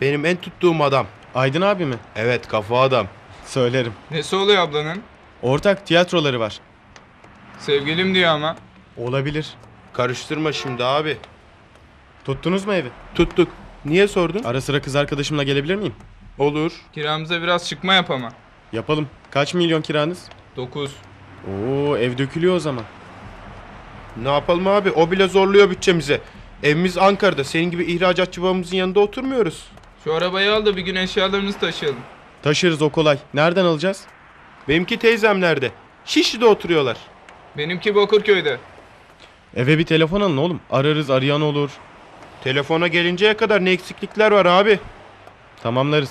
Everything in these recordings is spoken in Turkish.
Benim en tuttuğum adam. Aydın abi mi? Evet kafa adam. Söylerim. Nesi oluyor ablanın? Ortak tiyatroları var. Sevgilim diyor ama. Olabilir. Karıştırma şimdi abi. Tuttunuz mu evi? Tuttuk. Niye sordun? Ara sıra kız arkadaşımla gelebilir miyim? Olur. Kiramıza biraz çıkma yap ama. Yapalım. Kaç milyon kiranız? Dokuz. Oo ev dökülüyor o zaman. Ne yapalım abi? O bile zorluyor bütçemize. Evimiz Ankara'da. Senin gibi ihracatçı babamızın yanında oturmuyoruz. Şu arabayı al da bir gün eşyalarımızı taşıyalım. Taşırız o kolay. Nereden alacağız? Benimki teyzemlerde. Şişli'de oturuyorlar. Benimki Bakırköy'de. Eve bir telefon alın oğlum. Ararız arayan olur. Telefona gelinceye kadar ne eksiklikler var abi. Tamamlarız.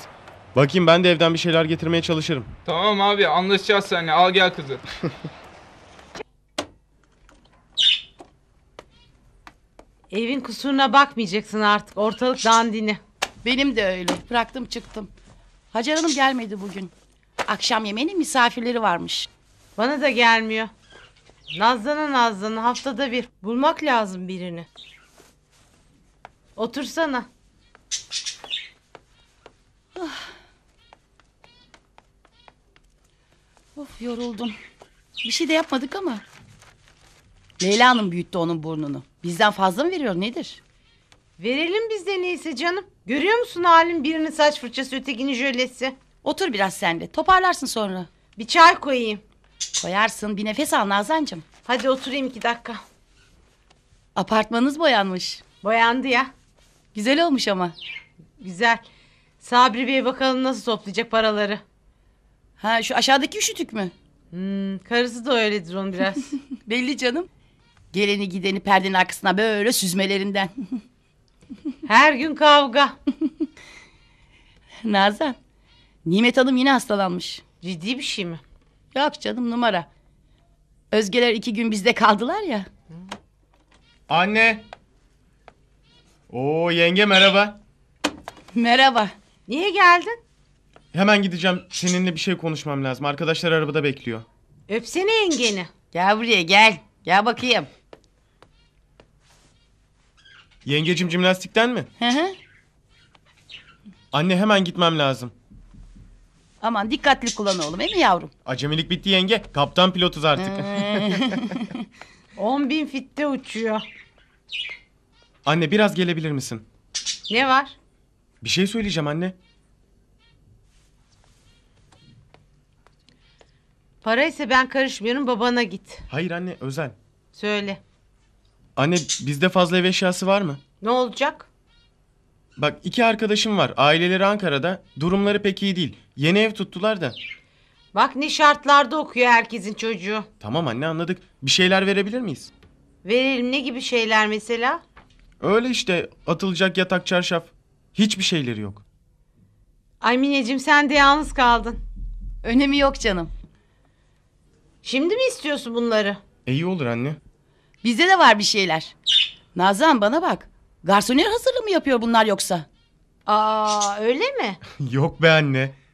Bakayım ben de evden bir şeyler getirmeye çalışırım. Tamam abi anlaşacağız seninle. Al gel kızı. Evin kusuruna bakmayacaksın artık. Ortalık dandini. Benim de öyle. Bıraktım çıktım. Hacer Hanım gelmedi bugün. Akşam yemeğinin misafirleri varmış. Bana da gelmiyor. Nazlan'a Nazlan'a haftada bir. Bulmak lazım birini. Otursana. Ah. Of yoruldum. Bir şey de yapmadık ama. Leyla Hanım büyüttü onun burnunu. Bizden fazla mı veriyor nedir? Verelim biz de neyse canım. Görüyor musun halim birinin saç fırçası ötekini jölesi. Otur biraz sen de toparlarsın sonra. Bir çay koyayım. Koyarsın bir nefes al Nazancığım. Hadi oturayım iki dakika. Apartmanınız boyanmış. Boyandı ya. Güzel olmuş ama. Güzel. Sabri Bey bakalım nasıl toplayacak paraları. Ha şu aşağıdaki üşütük mü? Hmm, karısı da öyledir onun biraz. Belli canım. Geleni gideni perdenin arkasına böyle süzmelerinden. Her gün kavga. Nazan. Nimet Hanım yine hastalanmış. Ciddi bir şey mi? Yok canım numara. Özgeler iki gün bizde kaldılar ya. Anne. Oo yenge merhaba. Merhaba. Niye geldin? Hemen gideceğim. Seninle bir şey konuşmam lazım. Arkadaşlar arabada bekliyor. Öpsene yengeni. Gel buraya gel. Gel bakayım. Yengecim cimnastikten mi? Hı hı. Anne hemen gitmem lazım. Aman dikkatli kullan oğlum değil mi yavrum? Acemilik bitti yenge. Kaptan pilotuz artık. 10 bin fitte uçuyor. Anne biraz gelebilir misin? Ne var? Bir şey söyleyeceğim anne. Paraysa ben karışmıyorum babana git. Hayır anne özel. Söyle. Anne bizde fazla ev eşyası var mı? Ne olacak? Bak iki arkadaşım var. Aileleri Ankara'da. Durumları pek iyi değil. Yeni ev tuttular da. Bak ne şartlarda okuyor herkesin çocuğu. Tamam anne anladık. Bir şeyler verebilir miyiz? Verelim ne gibi şeyler mesela? Öyle işte atılacak yatak çarşaf. Hiçbir şeyleri yok. Ay Mineciğim sen de yalnız kaldın. Önemi yok canım. Şimdi mi istiyorsun bunları? E, iyi olur anne. Bizde de var bir şeyler. Nazan bana bak. garsoner hazırlığı mı yapıyor bunlar yoksa? Aa öyle mi? Yok be anne.